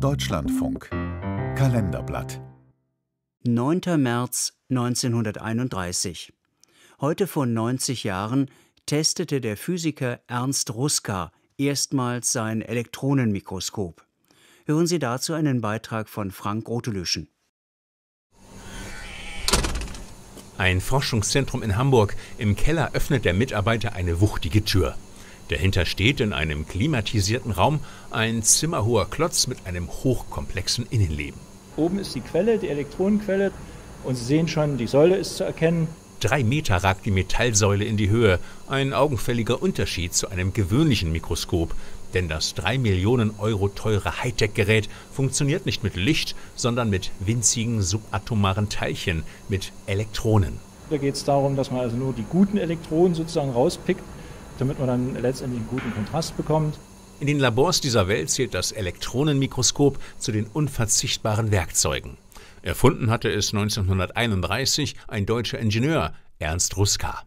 Deutschlandfunk Kalenderblatt 9. März 1931. Heute vor 90 Jahren testete der Physiker Ernst Ruska erstmals sein Elektronenmikroskop. Hören Sie dazu einen Beitrag von Frank Rotelüschen. Ein Forschungszentrum in Hamburg. Im Keller öffnet der Mitarbeiter eine wuchtige Tür. Dahinter steht in einem klimatisierten Raum ein zimmerhoher Klotz mit einem hochkomplexen Innenleben. Oben ist die Quelle, die Elektronenquelle. Und Sie sehen schon, die Säule ist zu erkennen. Drei Meter ragt die Metallsäule in die Höhe. Ein augenfälliger Unterschied zu einem gewöhnlichen Mikroskop. Denn das drei Millionen Euro teure Hightech-Gerät funktioniert nicht mit Licht, sondern mit winzigen subatomaren Teilchen, mit Elektronen. Da geht es darum, dass man also nur die guten Elektronen sozusagen rauspickt damit man dann letztendlich einen guten Kontrast bekommt. In den Labors dieser Welt zählt das Elektronenmikroskop zu den unverzichtbaren Werkzeugen. Erfunden hatte es 1931 ein deutscher Ingenieur, Ernst Ruska.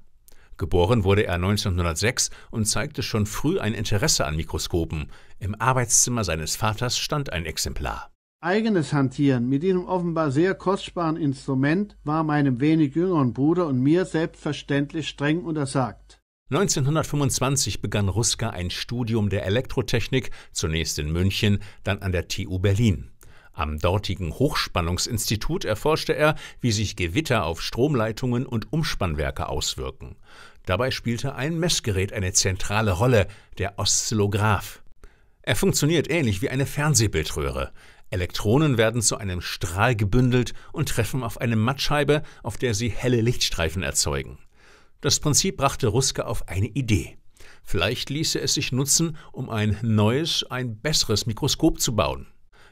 Geboren wurde er 1906 und zeigte schon früh ein Interesse an Mikroskopen. Im Arbeitszimmer seines Vaters stand ein Exemplar. Eigenes Hantieren mit diesem offenbar sehr kostbaren Instrument war meinem wenig jüngeren Bruder und mir selbstverständlich streng untersagt. 1925 begann Ruska ein Studium der Elektrotechnik, zunächst in München, dann an der TU Berlin. Am dortigen Hochspannungsinstitut erforschte er, wie sich Gewitter auf Stromleitungen und Umspannwerke auswirken. Dabei spielte ein Messgerät eine zentrale Rolle, der Oszillograph. Er funktioniert ähnlich wie eine Fernsehbildröhre. Elektronen werden zu einem Strahl gebündelt und treffen auf eine Mattscheibe, auf der sie helle Lichtstreifen erzeugen. Das Prinzip brachte Ruske auf eine Idee. Vielleicht ließe es sich nutzen, um ein neues, ein besseres Mikroskop zu bauen.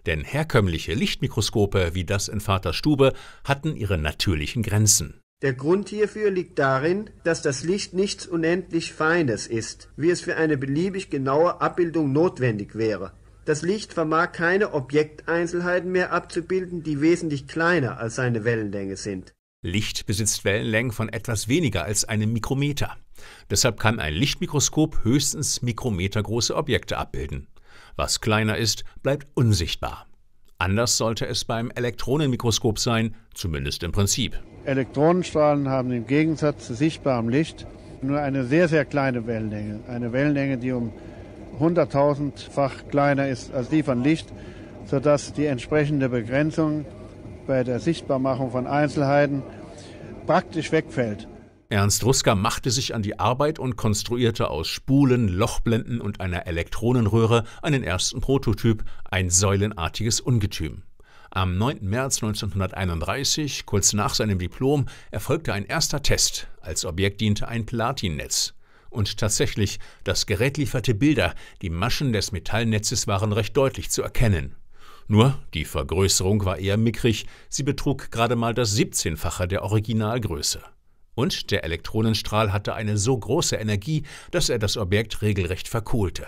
Denn herkömmliche Lichtmikroskope wie das in Vater Stube hatten ihre natürlichen Grenzen. Der Grund hierfür liegt darin, dass das Licht nichts unendlich Feines ist, wie es für eine beliebig genaue Abbildung notwendig wäre. Das Licht vermag keine Objekteinzelheiten mehr abzubilden, die wesentlich kleiner als seine Wellenlänge sind. Licht besitzt Wellenlängen von etwas weniger als einem Mikrometer. Deshalb kann ein Lichtmikroskop höchstens mikrometergroße Objekte abbilden. Was kleiner ist, bleibt unsichtbar. Anders sollte es beim Elektronenmikroskop sein, zumindest im Prinzip. Elektronenstrahlen haben im Gegensatz zu sichtbarem Licht nur eine sehr, sehr kleine Wellenlänge. Eine Wellenlänge, die um 100.000-fach kleiner ist als die von Licht, sodass die entsprechende Begrenzung bei der Sichtbarmachung von Einzelheiten praktisch wegfällt. Ernst Ruska machte sich an die Arbeit und konstruierte aus Spulen, Lochblenden und einer Elektronenröhre einen ersten Prototyp, ein säulenartiges Ungetüm. Am 9. März 1931, kurz nach seinem Diplom, erfolgte ein erster Test. Als Objekt diente ein Platinnetz. Und tatsächlich, das Gerät lieferte Bilder. Die Maschen des Metallnetzes waren recht deutlich zu erkennen. Nur die Vergrößerung war eher mickrig, sie betrug gerade mal das 17-fache der Originalgröße. Und der Elektronenstrahl hatte eine so große Energie, dass er das Objekt regelrecht verkohlte.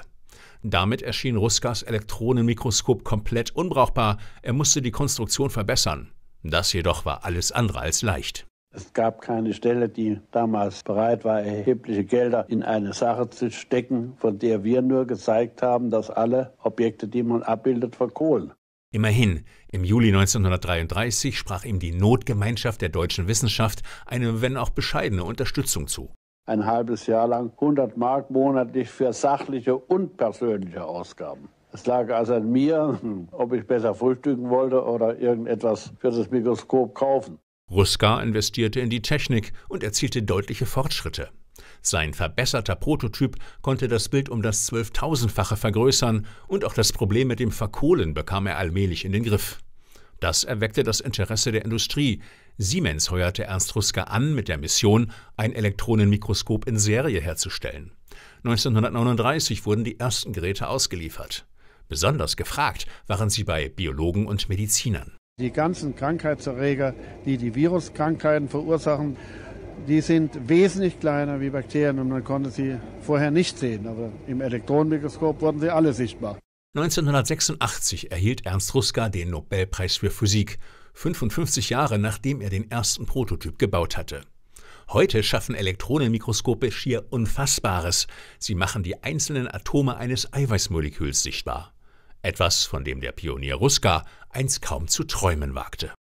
Damit erschien Ruskas Elektronenmikroskop komplett unbrauchbar, er musste die Konstruktion verbessern. Das jedoch war alles andere als leicht. Es gab keine Stelle, die damals bereit war, erhebliche Gelder in eine Sache zu stecken, von der wir nur gezeigt haben, dass alle Objekte, die man abbildet, verkohlen. Immerhin, im Juli 1933 sprach ihm die Notgemeinschaft der deutschen Wissenschaft eine, wenn auch bescheidene, Unterstützung zu. Ein halbes Jahr lang 100 Mark monatlich für sachliche und persönliche Ausgaben. Es lag also an mir, hm, ob ich besser frühstücken wollte oder irgendetwas für das Mikroskop kaufen. Ruska investierte in die Technik und erzielte deutliche Fortschritte. Sein verbesserter Prototyp konnte das Bild um das 12.000-fache vergrößern und auch das Problem mit dem Verkohlen bekam er allmählich in den Griff. Das erweckte das Interesse der Industrie. Siemens heuerte Ernst Ruska an mit der Mission, ein Elektronenmikroskop in Serie herzustellen. 1939 wurden die ersten Geräte ausgeliefert. Besonders gefragt waren sie bei Biologen und Medizinern. Die ganzen Krankheitserreger, die die Viruskrankheiten verursachen, die sind wesentlich kleiner wie Bakterien und man konnte sie vorher nicht sehen. Aber im Elektronenmikroskop wurden sie alle sichtbar. 1986 erhielt Ernst Ruska den Nobelpreis für Physik, 55 Jahre nachdem er den ersten Prototyp gebaut hatte. Heute schaffen Elektronenmikroskope schier Unfassbares. Sie machen die einzelnen Atome eines Eiweißmoleküls sichtbar. Etwas, von dem der Pionier Ruska einst kaum zu träumen wagte.